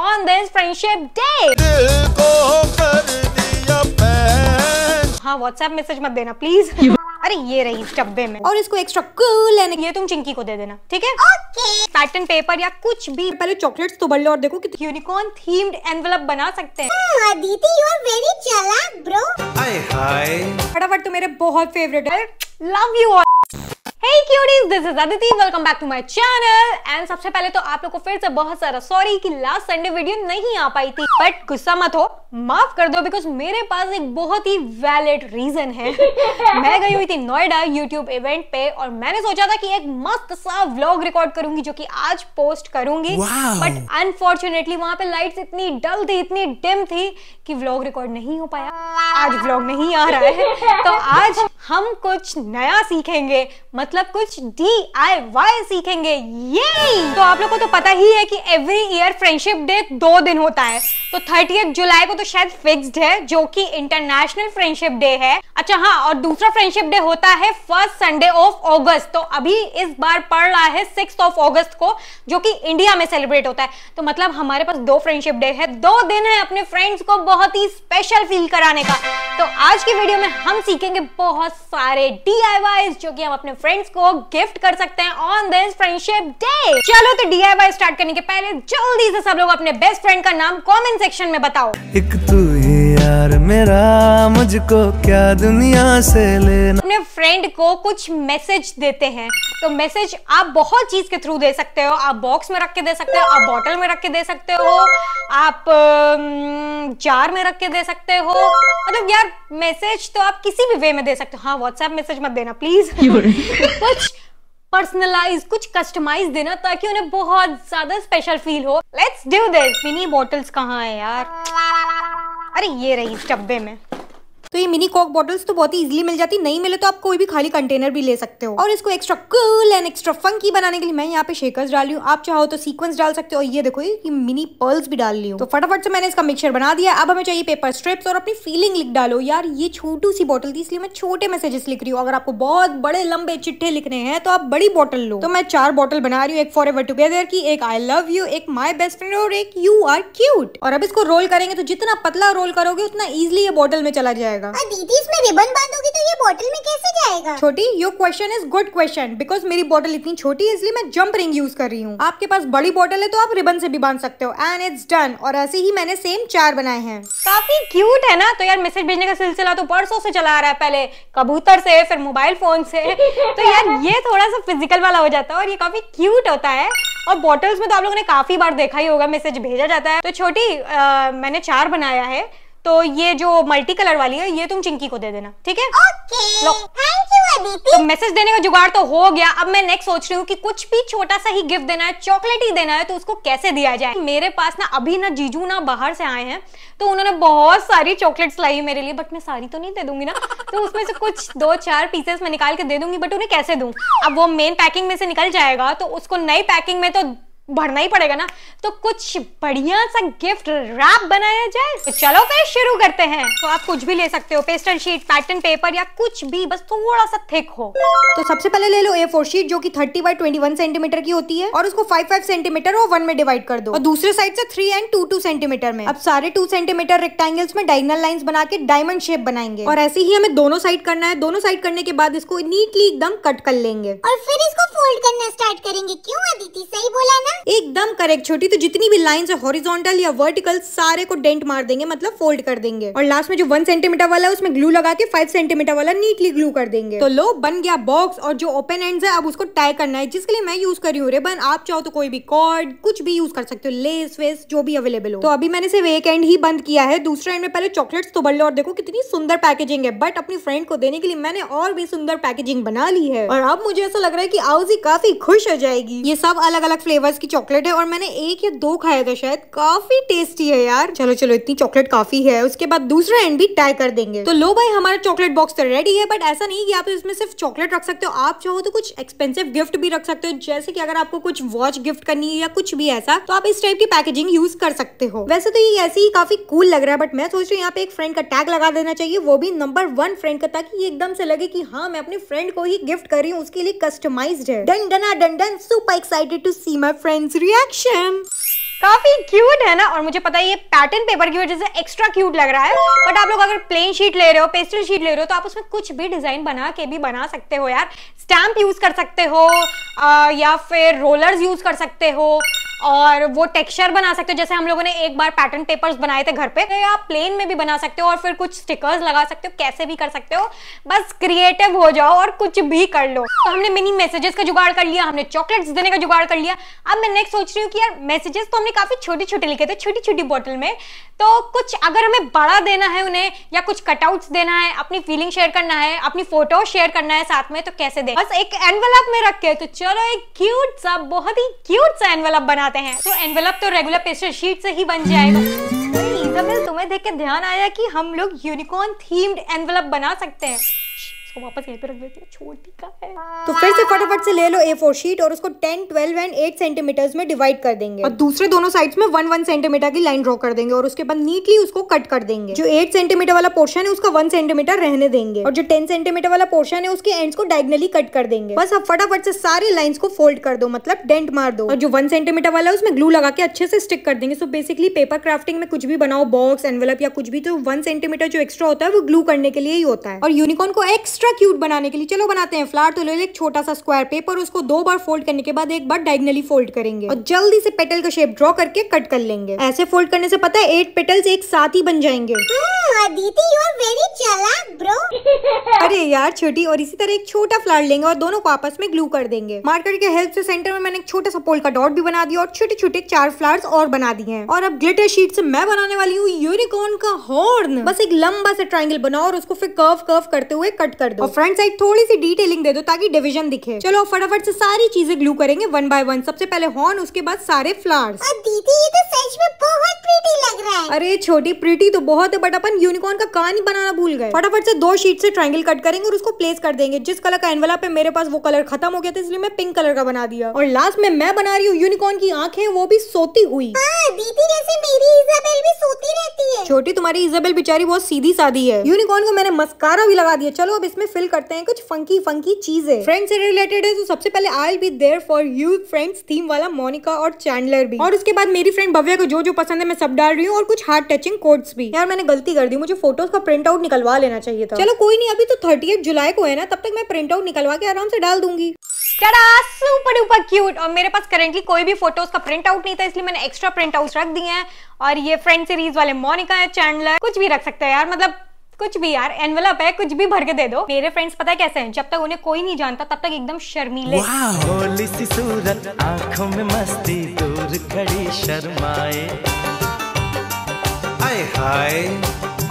on this Friendship Day. हाँ WhatsApp message मत देना please. अरे ये रही डब्बे में और इसको एक्स्ट्रा कूल cool ये तुम चिंकी को दे देना ठीक है ओके पैटर्न पेपर या कुछ भी पहले चॉकलेट्स तो भर लो और देखो कि यूनिकॉर्न थीम्ड एनवेलप बना सकते हैं यू आर वेरी चालाक ब्रो हाय हाय फटाफट तो मेरे बहुत फेवरेट है love you all Hey cuties, this is Aditi. Welcome back to my channel. And सबसे पहले तो आप लोगों को फिर से बहुत सारा सॉरी कि लास्ट संडे वीडियो नहीं आ पाई थी बट गुस्सा मत हो माफ कर दो बिकॉज मेरे पास एक बहुत ही वैलिड रीजन है मैं गई हुई थी नोएडा यूट्यूब इवेंट पे और मैंने सोचा था कि एक मस्त सा व्लॉग रिकॉर्ड करूंगी जो कि आज पोस्ट करूंगी बट अनफॉर्चुनेटली वहां पे लाइट्स इतनी डल थी इतनी डिम थी कि व्लॉग रिकॉर्ड नहीं हो पाया आज व्लॉग नहीं आ रहा है तो आज हम कुछ नया सीखेंगे मत मतलब मतलब कुछ डी आई वाई सीखेंगे ये तो आप लोगों को तो पता ही है कि एवरी ईयर फ्रेंडशिप डे दो दिन होता है तो थर्टी जुलाई को तो शायद फिक्स्ड है जो कि इंटरनेशनल फ्रेंडशिप डे है अच्छा हाँ और दूसरा फ्रेंडशिप डे होता है फर्स्ट संडे ऑफ अगस्त तो अभी इस बार पड़ रहा है सिक्स ऑफ ऑगस्ट को जो कि इंडिया में सेलिब्रेट होता है तो मतलब हमारे पास दो फ्रेंडशिप डे है दो दिन है अपने फ्रेंड्स को बहुत ही स्पेशल फील कराने का तो आज की वीडियो में हम सीखेंगे बहुत सारे डी जो कि हम अपने फ्रेंड फ्रेंड्स को गिफ्ट कर सकते हैं ऑन दिस फ्रेंडशिप डे चलो तो डीआईवाई स्टार्ट करने के पहले जल्दी से सब लोग अपने बेस्ट फ्रेंड का नाम कमेंट सेक्शन में बताओ एक तू प्यार मेरा मुझको क्या दुनिया से लेना अपने फ्रेंड को कुछ मैसेज देते हैं तो मैसेज आप बहुत चीज के थ्रू दे सकते हो आप बॉक्स में रख के दे सकते हो आप बॉटल में रख के दे सकते हो आप जार में रख के दे सकते हो मतलब यार मैसेज तो आप किसी भी वे में दे सकते हो हाँ व्हाट्सएप मैसेज मत देना प्लीज कुछ पर्सनलाइज कुछ कस्टमाइज देना ताकि उन्हें बहुत ज्यादा स्पेशल फील हो let's do this mini bottles कहाँ है यार अरे ये रही डब्बे में तो ये मिनी कॉक बॉटल्स तो बहुत ही इजिली मिल जाती नहीं मिले तो आप कोई भी खाली कंटेनर भी ले सकते हो और इसको extra cool and extra funky बनाने के लिए मैं यहाँ पे शेकर्स डाल रही हूँ आप चाहो तो सीक्वेंस डाल सकते हो और ये देखो ये मिनी पर्ल्स भी डाल ली तो फटाफट से मैंने इसका मिक्सर बना दिया अब हमें चाहिए पेपर स्ट्रिप्स और अपनी फीलिंग लिख डालो यार ये छोटू सी बॉटल थी इसलिए मैं छोटे मैसेजेस लिख रही हूँ अगर आपको बहुत बड़े लंबे चिट्ठे लिखने हैं तो आप बड़ी बॉटल लो तो मैं चार बॉटल बना रही हूँ एक फॉर एवर टूगेदर की एक आई लव यू एक माई बेस्ट फ्रेंड और एक यू आर क्यूट और अब इसको रोल करेंगे तो जितना पतला रोल करोगे उतना इजिली ये बॉटल में चला जाएगा जाएगा हाँ, दीदी इसमें रिबन बांधोगी तो ये बोतल में कैसे जाएगा छोटी your question is good question because मेरी बोतल इतनी छोटी है इसलिए मैं जंप रिंग यूज कर रही हूँ आपके पास बड़ी बोतल है तो आप रिबन से भी बांध सकते हो एंड इट्स डन और ऐसे ही मैंने सेम चार बनाए हैं काफी क्यूट है ना तो यार मैसेज भेजने का सिलसिला तो परसों से चला आ रहा है पहले कबूतर से फिर मोबाइल फोन से तो यार ये थोड़ा सा फिजिकल वाला हो जाता है और ये काफी क्यूट होता है और बॉटल्स में तो आप लोगों ने काफी बार देखा ही होगा मैसेज भेजा जाता है तो छोटी आ, मैंने चार बनाया है तो ये जो मल्टी कलर वाली है ये तुम चिंकी को दे देना ठीक है okay, तो मैसेज देने का जुगाड़ तो हो गया अब मैं नेक्स्ट सोच रही हूँ कि कुछ भी छोटा सा ही गिफ्ट देना है चॉकलेट ही देना है तो उसको कैसे दिया जाए मेरे पास ना अभी ना जीजू ना बाहर से आए हैं तो उन्होंने बहुत सारी चॉकलेट्स लाई मेरे लिए बट मैं सारी तो नहीं दे दूंगी ना तो उसमें से कुछ दो चार पीसेस मैं निकाल के दे दूंगी बट उन्हें कैसे दूं अब वो मेन पैकिंग में से निकल जाएगा तो उसको नई पैकिंग में तो भरना ही पड़ेगा ना तो कुछ बढ़िया सा गिफ्ट रैप बनाया जाए तो चलो फिर शुरू करते हैं तो आप कुछ भी ले सकते हो पेस्टल शीट पैटर्न पेपर या कुछ भी बस थोड़ा सा थिक हो तो सबसे पहले ले लो ए फोर शीट जो कि 30 बाई 21 सेंटीमीटर की होती है और उसको फाइव फाइव सेंटीमीटर और वन में डिवाइड कर दो और दूसरे साइड से three and two two centimetre में अब सारे टू सेंटीमीटर रेक्टेंगल्स में डायगनल लाइन बना के डायमंड शेप बनाएंगे और ऐसे ही हमें दोनों साइड करना है दोनों साइड करने के बाद इसको नीटली एकदम कट कर लेंगे और फिर इसको फोल्ड करना स्टार्ट करेंगे क्यों अदिति सही बोला ना एकदम करेक्ट छोटी तो जितनी भी लाइन है हॉरिजोंटल या वर्टिकल सारे को डेंट मार देंगे मतलब फोल्ड कर देंगे और लास्ट में जो वन सेंटीमीटर वाला है उसमें ग्लू लगा के फाइव सेंटीमीटर वाला नीटली ग्लू कर देंगे तो लो बन गया बॉक्स और जो ओपन एंड है अब उसको टाई करना है जिसके लिए मैं यूज करी हूँ रेबन आप चाहो तो कोई भी कॉर्ड कुछ भी यूज कर सकते हो लेस वेस जो भी अवेलेबल हो तो अभी मैंने सिर्फ एक एंड ही बंद किया है दूसरे एंड में पहले चॉकलेट्स तो लो और देखो कितनी सुंदर पैकेजिंग है बट अपनी फ्रेंड को देने के लिए मैंने और भी सुंदर पैकेजिंग बना ली है और अब मुझे ऐसा लग रहा है की आउजी काफी खुश हो जाएगी ये सब अलग अलग फ्लेवर्स की चॉकलेट है और मैंने एक या दो खाया था शायद काफी टेस्टी है यार चलो चलो इतनी चॉकलेट काफी है उसके बाद दूसरा एंड भी ट्राई कर देंगे तो लो भाई हमारा चॉकलेट बॉक्स तो रेडी है बट ऐसा नहीं कि आप इसमें सिर्फ चॉकलेट रख सकते हो आप चाहो तो कुछ एक्सपेंसिव गिफ्ट भी रख सकते हो जैसे कि अगर आपको कुछ वॉच गिफ्ट करनी है या कुछ भी ऐसा तो आप इस टाइप की पैकेजिंग यूज कर सकते हो वैसे तो ये ऐसे ही काफी कूल लग रहा है बट मैं सोच रही हूँ यहाँ पे एक फ्रेंड का टैग लगा देना चाहिए वो भी नंबर वन फ्रेंड का ताकि एकदम से लगे की हाँ मैं अपने फ्रेंड को ही गिफ्ट कर रही हूँ उसके लिए कस्टमाइज है डन डना डन डन super excited to see my friend friends reaction काफी क्यूट है ना और मुझे पता है ये पैटर्न पेपर की वजह से एक्स्ट्रा क्यूट लग रहा है बट आप लोग अगर प्लेन शीट ले रहे हो पेस्टल शीट ले रहे हो तो आप उसमें कुछ भी डिजाइन बना के भी बना सकते हो यार स्टैम्प यूज कर सकते हो आ, या फिर रोलर्स यूज कर सकते हो और वो टेक्सचर बना सकते हो जैसे हम लोगों ने एक बार पैटर्न पेपर्स बनाए थे घर पे तो आप प्लेन में भी बना सकते हो और फिर कुछ स्टिकर्स लगा सकते हो कैसे भी कर सकते हो बस क्रिएटिव हो जाओ और कुछ भी कर लो तो हमने मिनी मैसेजेस का जुगाड़ कर लिया हमने चॉकलेट्स देने का जुगाड़ कर लिया अब मैं नेक्स्ट सोच रही हूँ कि यार मैसेजेस तो हमने काफ़ी छोटे छोटे लिखे थे छोटी छोटी बॉटल में तो कुछ अगर हमें बड़ा देना है उन्हें या कुछ कटआउट्स देना है अपनी फीलिंग शेयर करना है अपनी फोटो शेयर करना है साथ में तो कैसे दे बस एक एनवेलप में रख के तो चलो एक क्यूट सा बहुत ही क्यूट सा एनवेलप बना बनाते हैं तो एनवेलप तो रेगुलर पेस्टर शीट से ही बन जाएगा तुम्हें देख के ध्यान आया कि हम लोग यूनिकॉर्न थीम्ड एनवेलप बना सकते हैं इसको वापस यहीं पे रख देती हूँ छोटी का है तो फिर से फटाफट से ले लो ए फोर शीट और उसको ten twelve and eight centimetres में डिवाइड कर देंगे और दूसरे दोनों साइड में वन वन सेंटीमीटर की लाइन ड्रॉ कर देंगे और उसके बाद नीटली उसको कट कर देंगे जो एट सेंटीमीटर वाला पोर्शन है उसका वन सेंटीमीटर रहने देंगे और जो टेन सेंटीमीटर वाला पोर्शन है उसके एंड को डायगनली कट कर देंगे बस अब फटाफट से सारे लाइन को फोल्ड कर दो मतलब डेंट मार दो और जो वन सेंटीमीटर वाला है उसमें ग्लू लगा के अच्छे से स्टिक कर देंगे सो बेसिकली पेपर क्राफ्टिंग में कुछ भी बनाओ बॉक्स एनवेलप या कुछ भी तो वन सेंटीमीटर जो एक्स्ट्रा होता है वो ग्लू करने के लिए ही होता है और यूनिकॉर्न को एक्स्ट्रा एक्स्ट्रा क्यूट बनाने के लिए चलो बनाते हैं फ्लावर तो ले एक छोटा सा स्क्वायर पेपर उसको दो बार फोल्ड करने के बाद एक बार डायगनली फोल्ड करेंगे और जल्दी से पेटल का शेप ड्रॉ करके कट कर लेंगे ऐसे फोल्ड करने से पता है एट पेटल्स एक साथ ही बन जाएंगे हाँ, अरे यार छोटी और इसी तरह एक छोटा फ्लावर लेंगे और दोनों को आपस में ग्लू कर देंगे मार्कर के हेल्प से सेंटर में मैंने एक छोटा सा पोल का डॉट भी बना दिया और छोटे छोटे चार फ्लावर्स और बना दिए हैं और अब ग्लिटर शीट से मैं बनाने वाली हूँ यूनिकॉर्न का हॉर्न बस एक लंबा सा ट्राइंगल बनाओ और उसको फिर कर्व कर्व करते हुए कट कर कर दो और फ्रंट साइड थोड़ी सी डिटेलिंग दे दो ताकि डिविजन दिखे चलो फटाफट से सारी चीजें ग्लू करेंगे वन बाय वन सबसे पहले हॉर्न उसके बाद सारे फ्लावर्स दीदी ये तो सच में बहुत प्रीटी लग रहा है अरे छोटी प्रीटी तो बहुत है बट अपन यूनिकॉर्न का ही बनाना भूल गए फटाफट से दो शीट से ट्राइंगल कट करेंगे और उसको प्लेस कर देंगे जिस कलर का एनवलप है मेरे पास वो कलर खत्म हो गया था इसलिए मैं पिंक कलर का बना दिया और लास्ट में मैं बना रही हूँ यूनिकॉर्न की आंखें वो भी सोती हुई हाँ, दीदी जैसे मेरी इजाबेल भी सोती रहती है छोटी तुम्हारी इजाबेल बेचारी बहुत सीधी सादी है यूनिकॉर्न को मैंने मस्कारा भी लगा दिया चलो अब इसमें फिल करते हैं कुछ फंकी फंकी चीजें फ्रेंड्स से रिलेटेड है तो सबसे पहले I be there for you friends theme वाला मोनिका और चैंडलर भी और उसके बाद मेरी फ्रेंड भव्या को जो जो पसंद है मैं सब डाल रही हूँ और कुछ हार्ड टचिंग कोड्स भी यार मैंने गलती कर दी मुझे फोटोज का प्रिंट आउट निकलवा लेना चाहिए था चलो कोई नहीं अभी तो थर्टी जुलाई को है ना तब तक मैं प्रिंट आउट निकलवा के आराम से डाल दूंगी सुपर डुपर क्यूट और मेरे पास करेंटली कोई भी फोटोज का प्रिंट आउट नहीं था इसलिए मैंने एक्स्ट्रा प्रिंट आउट रख दिए हैं और ये फ्रेंड सीरीज वाले मोनिका है चैंडलर कुछ भी रख सकते हैं यार मतलब कुछ भी यार एनवलप है कुछ भी भर के दे दो मेरे फ्रेंड्स पता है कैसे हैं जब तक उन्हें कोई नहीं जानता तब तक एकदम शर्मीले सूरत आंखों में मस्ती दूर खड़ी शर्माए आए हाय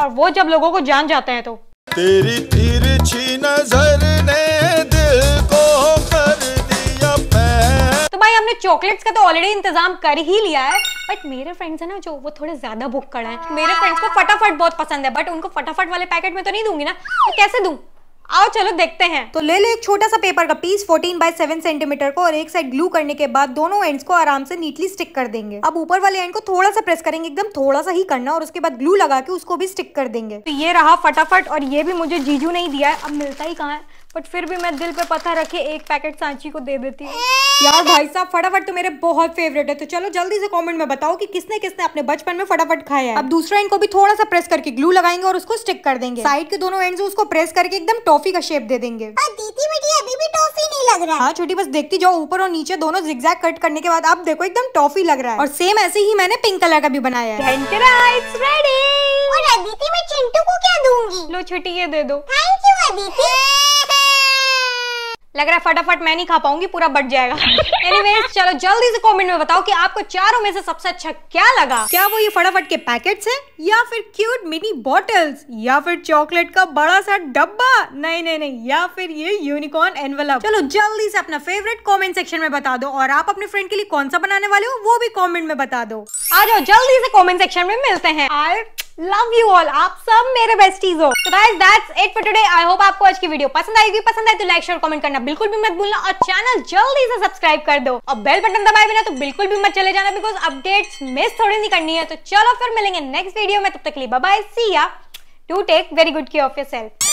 और वो जब लोगों को जान जाते हैं तो तेरी तिरछी नजर ने चॉकलेट्स का तो ऑलरेडी इंतजाम कर ही लिया है बट मेरे फ्रेंड्स है ना जो वो थोड़े ज्यादा बुक कर हैं मेरे फ्रेंड्स को फटाफट बहुत पसंद है बट उनको फटाफट वाले पैकेट में तो नहीं दूंगी ना तो कैसे दू आओ चलो देखते हैं तो ले ले एक छोटा सा पेपर का पीस 14 बाय 7 सेंटीमीटर को और एक साइड ग्लू करने के बाद दोनों एंड्स को आराम से नीटली स्टिक कर देंगे अब ऊपर वाले एंड को थोड़ा सा प्रेस करेंगे एकदम थोड़ा सा ही करना और उसके बाद ग्लू लगा के उसको भी स्टिक कर देंगे तो ये रहा फटाफट और ये भी मुझे जीजू नहीं दिया है अब मिलता ही कहाँ है बट फिर भी मैं दिल पे पता रखे एक पैकेट सांची को दे देती हूँ यार भाई साहब फटाफट तो मेरे बहुत फेवरेट है तो चलो जल्दी से कमेंट में बताओ कि किसने किसने अपने बचपन में फटाफट खाया है अब दूसरा इनको भी थोड़ा सा प्रेस करके ग्लू लगाएंगे और उसको स्टिक कर देंगे साइड के दोनों एंड उसको प्रेस करके एकदम टॉफी का शेप दे देंगे दीदी मुझे अभी भी टॉफी नहीं लग रहा है हाँ छोटी बस देखती जाओ ऊपर और नीचे दोनों जिगजैग कट करने के बाद अब देखो एकदम टॉफी लग रहा है और सेम ऐसे ही मैंने पिंक कलर का भी बनाया है और अदिति मैं चिंटू को क्या दूंगी लो छुट्टी ये दे दो थैंक यू अदिति लग रहा है फटाफट मैं नहीं खा पाऊंगी पूरा बट जाएगा एनीवेज चलो जल्दी से कमेंट में बताओ कि आपको चारों में से सबसे अच्छा क्या लगा क्या वो ये फटाफट के पैकेट्स हैं या फिर क्यूट मिनी बॉटल्स या फिर चॉकलेट का बड़ा सा डब्बा नहीं नहीं नहीं या फिर ये यूनिकॉर्न एनवल चलो जल्दी से अपना फेवरेट कॉमेंट सेक्शन में बता दो और आप अपने फ्रेंड के लिए कौन सा बनाने वाले हो वो भी कॉमेंट में बता दो आ जाओ जल्दी से कॉमेंट सेक्शन में मिलते हैं लव यू ऑल आप सब मेरे बेस्टीज हो तो guys that's it for today I hope आपको आज की वीडियो पसंद आएगी पसंद आए तो लाइक शेयर कमेंट करना बिल्कुल भी मत भूलना और चैनल जल्दी से सब्सक्राइब कर दो और बेल बटन दबाए बिना तो बिल्कुल भी मत चले जाना बिकॉज अपडेट्स मिस थोड़ी नहीं करनी है तो चलो फिर मिलेंगे नेक्स्ट वीडियो में तब तक के लिए bye see ya to take very good care of yourself